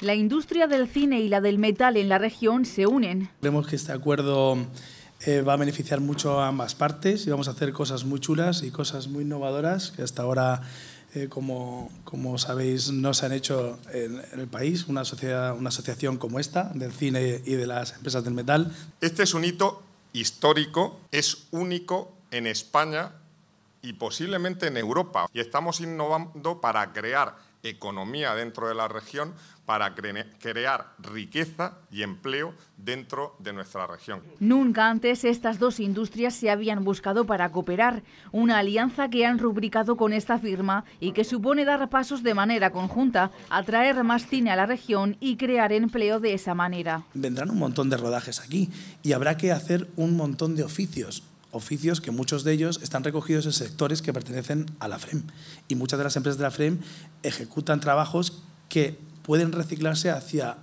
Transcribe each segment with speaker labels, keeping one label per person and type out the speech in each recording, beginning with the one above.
Speaker 1: La industria del cine y la del metal en la región se unen.
Speaker 2: Creemos que este acuerdo eh, va a beneficiar mucho a ambas partes y vamos a hacer cosas muy chulas y cosas muy innovadoras que hasta ahora, eh, como, como, sabéis, no se han hecho en, el país, una, sociedad, una asociación como esta del cine y de las empresas del metal.
Speaker 3: Este es un hito histórico, es único en España y posiblemente en Europa. Y estamos innovando para crear economía dentro de la región para crear riqueza y empleo dentro de nuestra región.
Speaker 1: Nunca antes estas dos industrias se habían buscado para cooperar, una alianza que han rubricado con esta firma y que supone dar pasos de manera conjunta, atraer más cine a la región y crear empleo de esa manera.
Speaker 2: Vendrán un montón de rodajes aquí y habrá que hacer un montón de oficios oficios que muchos de ellos están recogidos en sectores que pertenecen a la FREM. Y muchas de las empresas de la FREM ejecutan trabajos que
Speaker 3: pueden reciclarse hacia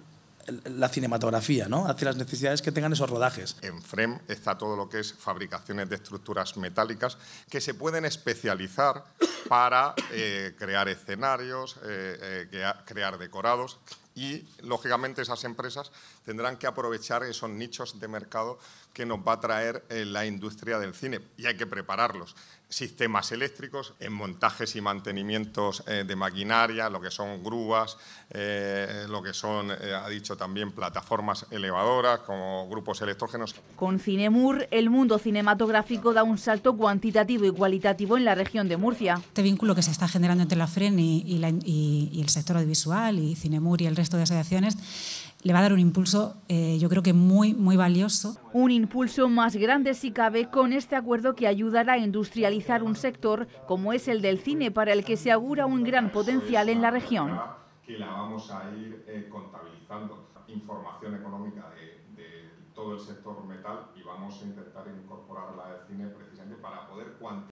Speaker 3: la cinematografía, hacia las necesidades que tengan esos rodajes. En FREM está todo lo que es fabricaciones de estructuras metálicas que se pueden especializar para eh, crear escenarios, eh, eh, crear decorados y, lógicamente, esas empresas tendrán que aprovechar esos nichos de mercado que nos va a traer eh, la industria del cine y hay que prepararlos. Sistemas eléctricos, en montajes y mantenimientos eh, de maquinaria, lo que son grúas, eh, lo que son, ha dicho también, plataformas elevadoras como grupos electrógenos.
Speaker 1: Con Cinemur, el mundo cinematográfico da un salto cuantitativo y cualitativo en la región de Murcia. Este vínculo que se está generando entre la FREN y, y el sector audiovisual y Cinemur y el resto resto de asociaciones, le va a dar un impulso, eh, yo creo que muy, muy valioso. Un impulso más grande si cabe con este acuerdo que ayudará a industrializar un sector como es el del cine, para el que se augura un gran potencial en la región.
Speaker 3: Que la vamos a ir eh, contabilizando, información económica de, de, todo el sector metal y vamos a intentar incorporarla al cine precisamente para poder cuantificar.